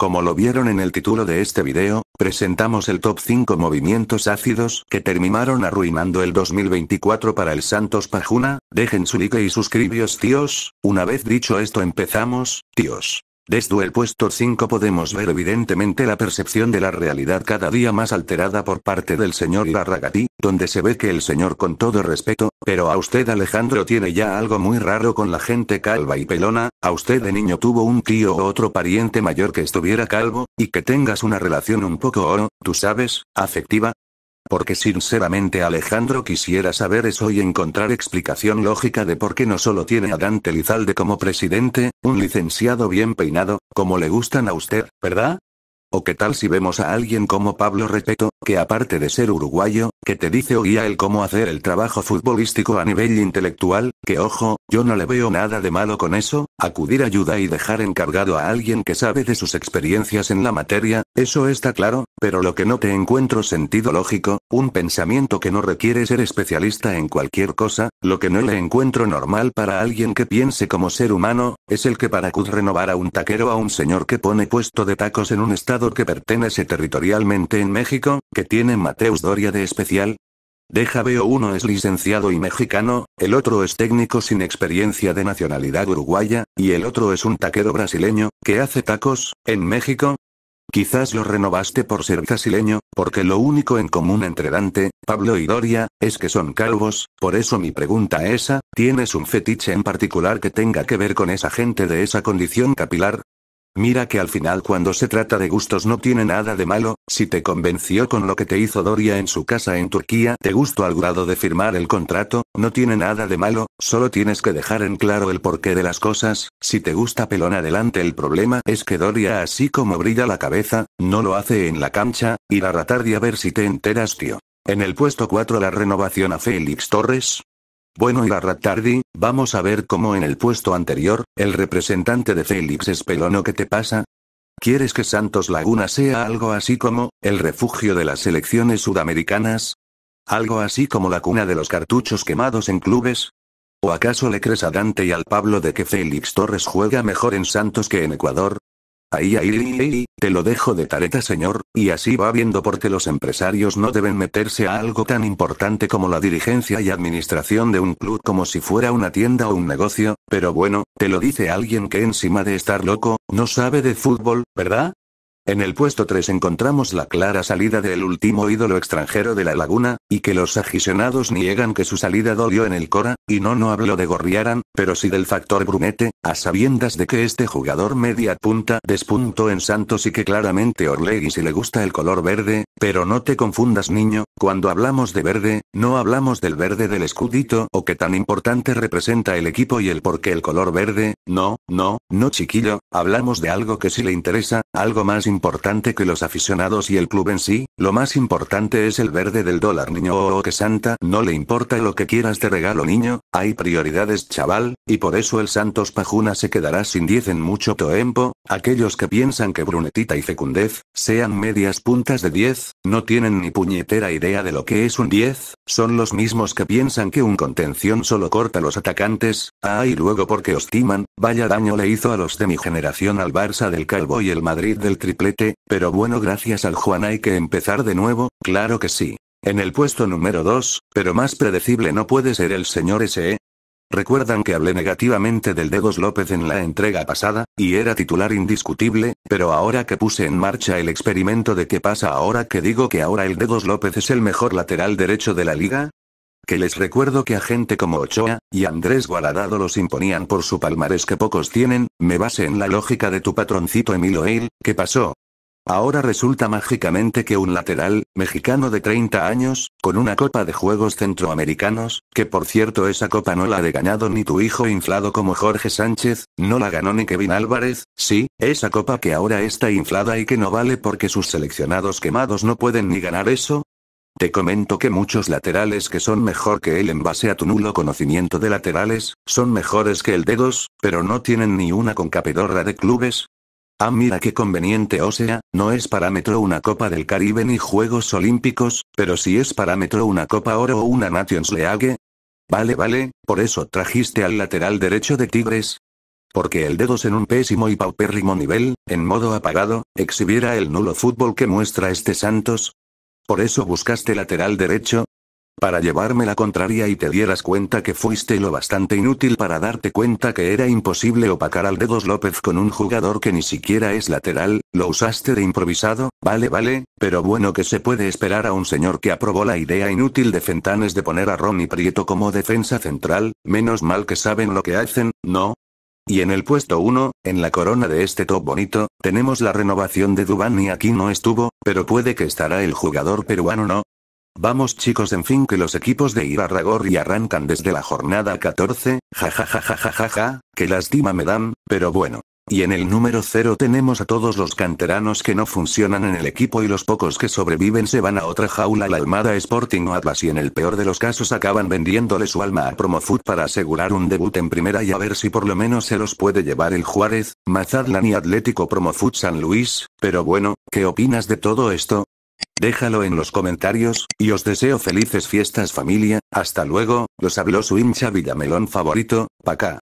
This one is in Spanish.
Como lo vieron en el título de este video, presentamos el top 5 movimientos ácidos que terminaron arruinando el 2024 para el Santos Pajuna, dejen su like y suscribios tíos, una vez dicho esto empezamos, tíos. Desde el puesto 5 podemos ver evidentemente la percepción de la realidad cada día más alterada por parte del señor Ibarragati, donde se ve que el señor con todo respeto, pero a usted Alejandro tiene ya algo muy raro con la gente calva y pelona, a usted de niño tuvo un tío o otro pariente mayor que estuviera calvo, y que tengas una relación un poco oro, tú sabes, afectiva, porque sinceramente Alejandro quisiera saber eso y encontrar explicación lógica de por qué no solo tiene a Dante Lizalde como presidente, un licenciado bien peinado, como le gustan a usted, ¿verdad? ¿O qué tal si vemos a alguien como Pablo Repeto, que aparte de ser uruguayo, que te dice o a él cómo hacer el trabajo futbolístico a nivel intelectual, que ojo, yo no le veo nada de malo con eso, acudir ayuda y dejar encargado a alguien que sabe de sus experiencias en la materia, eso está claro, pero lo que no te encuentro sentido lógico, un pensamiento que no requiere ser especialista en cualquier cosa, lo que no le encuentro normal para alguien que piense como ser humano, es el que para renovara renovar a un taquero a un señor que pone puesto de tacos en un estado que pertenece territorialmente en México, que tiene Mateus Doria de especial, Deja veo uno es licenciado y mexicano, el otro es técnico sin experiencia de nacionalidad uruguaya, y el otro es un taquero brasileño, que hace tacos, en México, Quizás lo renovaste por ser brasileño, porque lo único en común entre Dante, Pablo y Doria, es que son calvos, por eso mi pregunta esa, ¿tienes un fetiche en particular que tenga que ver con esa gente de esa condición capilar? Mira que al final cuando se trata de gustos no tiene nada de malo, si te convenció con lo que te hizo Doria en su casa en Turquía, te gustó al grado de firmar el contrato, no tiene nada de malo, solo tienes que dejar en claro el porqué de las cosas, si te gusta pelón adelante el problema es que Doria así como brilla la cabeza, no lo hace en la cancha, ir a ratar y a ver si te enteras tío. En el puesto 4 la renovación a Félix Torres, bueno y la vamos a ver cómo en el puesto anterior, el representante de Félix Espelón qué te pasa? ¿Quieres que Santos Laguna sea algo así como, el refugio de las selecciones sudamericanas? ¿Algo así como la cuna de los cartuchos quemados en clubes? ¿O acaso le crees a Dante y al Pablo de que Félix Torres juega mejor en Santos que en Ecuador? Ahí, ahí, ahí, te lo dejo de tareta señor, y así va viendo porque los empresarios no deben meterse a algo tan importante como la dirigencia y administración de un club como si fuera una tienda o un negocio, pero bueno, te lo dice alguien que encima de estar loco, no sabe de fútbol, ¿verdad? En el puesto 3 encontramos la clara salida del último ídolo extranjero de la laguna, y que los agicionados niegan que su salida dolió en el Cora, y no no hablo de Gorriaran, pero sí del factor Brunete, a sabiendas de que este jugador media punta despunto en Santos y que claramente Orlegui si le gusta el color verde, pero no te confundas niño, cuando hablamos de verde, no hablamos del verde del escudito o que tan importante representa el equipo y el por qué el color verde, no, no, no chiquillo, hablamos de algo que si le interesa, algo más importante que los aficionados y el club en sí, lo más importante es el verde del dólar niño o oh, oh, que Santa no le importa lo que quieras de regalo niño, hay prioridades chaval, y por eso el Santos Pajuna se quedará sin 10 en mucho tiempo, aquellos que piensan que Brunetita y Fecundez, sean medias puntas de 10, no tienen ni puñetera idea de lo que es un 10, son los mismos que piensan que un contención solo corta los atacantes, ah y luego porque os vaya daño le hizo a los de mi generación al Barça del Calvo y el Madrid del Triple pero bueno gracias al Juan hay que empezar de nuevo, claro que sí. En el puesto número 2, pero más predecible no puede ser el señor S.E. Recuerdan que hablé negativamente del Degos López en la entrega pasada, y era titular indiscutible, pero ahora que puse en marcha el experimento de qué pasa ahora que digo que ahora el Degos López es el mejor lateral derecho de la liga, que les recuerdo que a gente como Ochoa, y Andrés Guaradado los imponían por su palmarés que pocos tienen, me base en la lógica de tu patroncito Emilio Eil, ¿qué pasó, Ahora resulta mágicamente que un lateral, mexicano de 30 años, con una copa de Juegos Centroamericanos, que por cierto esa copa no la ha ganado ni tu hijo inflado como Jorge Sánchez, no la ganó ni Kevin Álvarez, sí, esa copa que ahora está inflada y que no vale porque sus seleccionados quemados no pueden ni ganar eso, te comento que muchos laterales que son mejor que él en base a tu nulo conocimiento de laterales, son mejores que el dedos, pero no tienen ni una concapedorra de clubes. Ah, mira qué conveniente, o sea, no es parámetro una Copa del Caribe ni Juegos Olímpicos, pero si es parámetro una Copa Oro o una Nations League. Vale, vale, por eso trajiste al lateral derecho de Tigres, porque el dedos en un pésimo y paupérrimo nivel, en modo apagado, exhibiera el nulo fútbol que muestra este Santos, ¿Por eso buscaste lateral derecho? Para llevarme la contraria y te dieras cuenta que fuiste lo bastante inútil para darte cuenta que era imposible opacar al dedos López con un jugador que ni siquiera es lateral, lo usaste de improvisado, vale vale, pero bueno que se puede esperar a un señor que aprobó la idea inútil de Fentanes de poner a Ronnie Prieto como defensa central, menos mal que saben lo que hacen, ¿no? Y en el puesto 1, en la corona de este top bonito, tenemos la renovación de Dubán y aquí no estuvo, pero puede que estará el jugador peruano no. Vamos chicos en fin que los equipos de y arrancan desde la jornada 14, jajajajajaja, que lástima me dan, pero bueno. Y en el número 0 tenemos a todos los canteranos que no funcionan en el equipo y los pocos que sobreviven se van a otra jaula la Almada Sporting o Atlas y en el peor de los casos acaban vendiéndole su alma a Promofoot para asegurar un debut en primera y a ver si por lo menos se los puede llevar el Juárez, Mazatlán y Atlético Promofoot San Luis, pero bueno, ¿qué opinas de todo esto? Déjalo en los comentarios, y os deseo felices fiestas familia, hasta luego, los habló su hincha Villamelón favorito, Pacá.